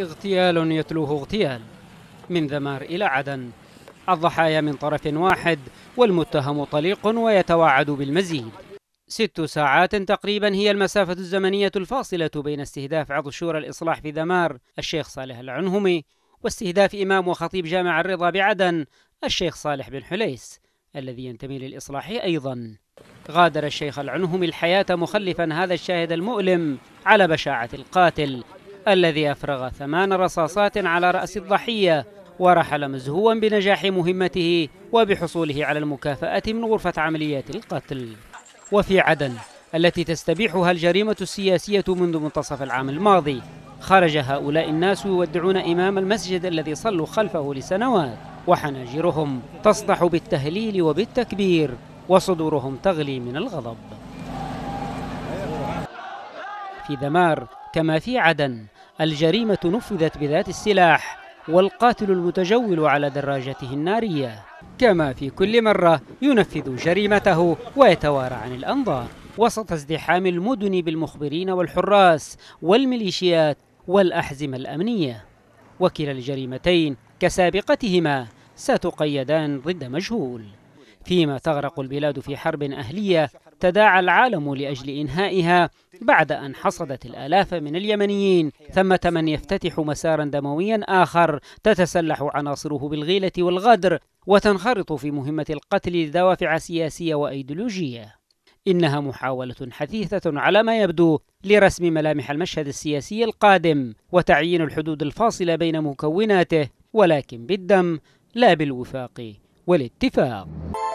اغتيال يتلوه اغتيال من ذمار إلى عدن الضحايا من طرف واحد والمتهم طليق ويتوعد بالمزيد ست ساعات تقريبا هي المسافة الزمنية الفاصلة بين استهداف عضشور الإصلاح في ذمار الشيخ صالح العنهمي واستهداف إمام وخطيب جامع الرضا بعدن الشيخ صالح بن حليس الذي ينتمي للإصلاح أيضا غادر الشيخ العنهمي الحياة مخلفا هذا الشاهد المؤلم على بشاعة القاتل الذي أفرغ ثمان رصاصات على رأس الضحية ورحل مزهوا بنجاح مهمته وبحصوله على المكافأة من غرفة عمليات القتل وفي عدن التي تستبيحها الجريمة السياسية منذ منتصف العام الماضي خرج هؤلاء الناس يودعون إمام المسجد الذي صلوا خلفه لسنوات وحناجرهم تصدح بالتهليل وبالتكبير وصدورهم تغلي من الغضب في ذمار كما في عدن الجريمة نفذت بذات السلاح والقاتل المتجول على دراجته النارية كما في كل مرة ينفذ جريمته ويتوارى عن الأنظار وسط ازدحام المدن بالمخبرين والحراس والميليشيات والأحزمة الأمنية وكلا الجريمتين كسابقتهما ستقيدان ضد مجهول فيما تغرق البلاد في حرب أهلية تداعى العالم لأجل إنهائها بعد أن حصدت الآلاف من اليمنيين ثمة من يفتتح مسارا دمويا آخر تتسلح عناصره بالغيلة والغدر وتنخرط في مهمة القتل لدوافع سياسية وأيديولوجية إنها محاولة حثيثة على ما يبدو لرسم ملامح المشهد السياسي القادم وتعيين الحدود الفاصلة بين مكوناته ولكن بالدم لا بالوفاق والاتفاق